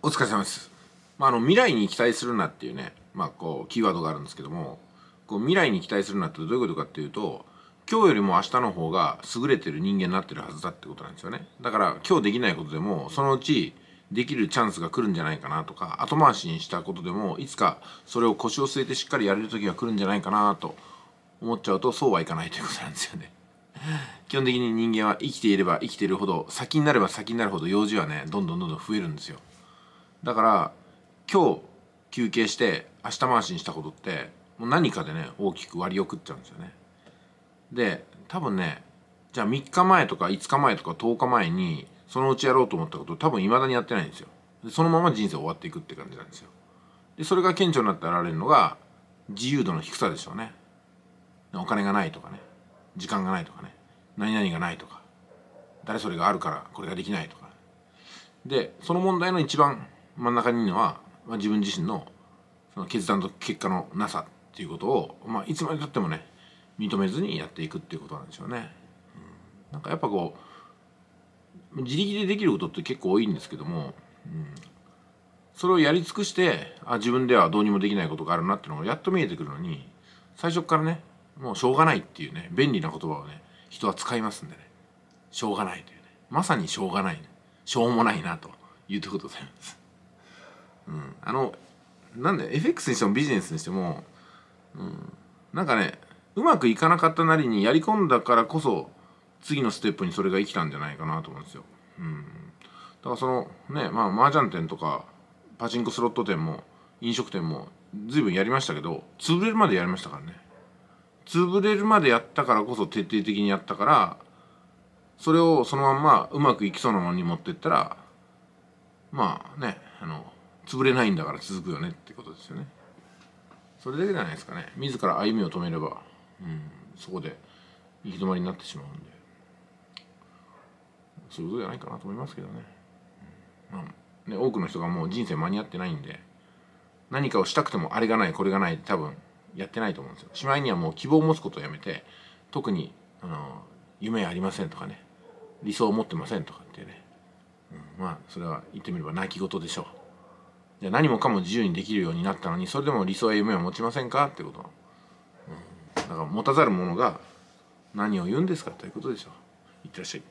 お疲れ様です。まあ、あの未来に期待するなっていうね、まあ、こうキーワードがあるんですけどもこう未来に期待するなってどういうことかっていうと今日よりも明日の方が優れてる人間になってるはずだってことなんですよねだから今日できないことでもそのうちできるチャンスが来るんじゃないかなとか後回しにしたことでもいつかそれを腰を据えてしっかりやれる時が来るんじゃないかなと思っちゃうとそうはいかないということなんですよね。基本的に人間は生きていれば生きているほど先になれば先になるほど用事はねどんどんどんどん増えるんですよ。だから今日休憩して明日回しにしたことってもう何かでね大きく割を食っちゃうんですよねで多分ねじゃあ3日前とか5日前とか10日前にそのうちやろうと思ったこと多分いまだにやってないんですよでそのまま人生終わっていくって感じなんですよでそれが顕著になって現れるのが自由度の低さでしょうねお金がないとかね時間がないとかね何々がないとか誰それがあるからこれができないとかでその問題の一番真ん中にいるのは、まあ、自分自身のその決断と結果のなさっていうことを、まあ、いつまでたってもね認めずにやっていくっていうことなんでしょうね。うん、なんかやっぱこう自力でできることって結構多いんですけども、うん、それをやり尽くしてあ自分ではどうにもできないことがあるなっていうのがやっと見えてくるのに最初からねもうしょうがないっていうね便利な言葉をね人は使いますんでねしょうがないというねまさにしょうがない、ね、しょうもないなというところでございます。あのなんで FX にしてもビジネスにしても、うん、なんかねうまくいかなかったなりにやり込んだからこそ次のステップにそれが生きたんじゃないかなと思うんですよ。うん、だからそのねまあ麻雀店とかパチンコスロット店も飲食店も随分やりましたけど潰れるまでやりましたからね。潰れるまでやったからこそ徹底的にやったからそれをそのまんまうまくいきそうなものに持ってったらまあねあの潰れないんだから続くよねってことですよねそれだけじゃないですかね自ら歩みを止めれば、うん、そこで行き止まりになってしまうんでそういうことじゃないかなと思いますけどね,、うん、ね多くの人がもう人生間に合ってないんで何かをしたくてもあれがないこれがない多分やってないと思うんですよしまいにはもう希望を持つことをやめて特にあの夢ありませんとかね理想を持ってませんとかってね、うん、まあそれは言ってみれば泣き言でしょうじゃあ何もかも自由にできるようになったのにそれでも理想や夢を持ちませんかってこと、うん、だから持たざる者が何を言うんですかということでしょういってらっしゃい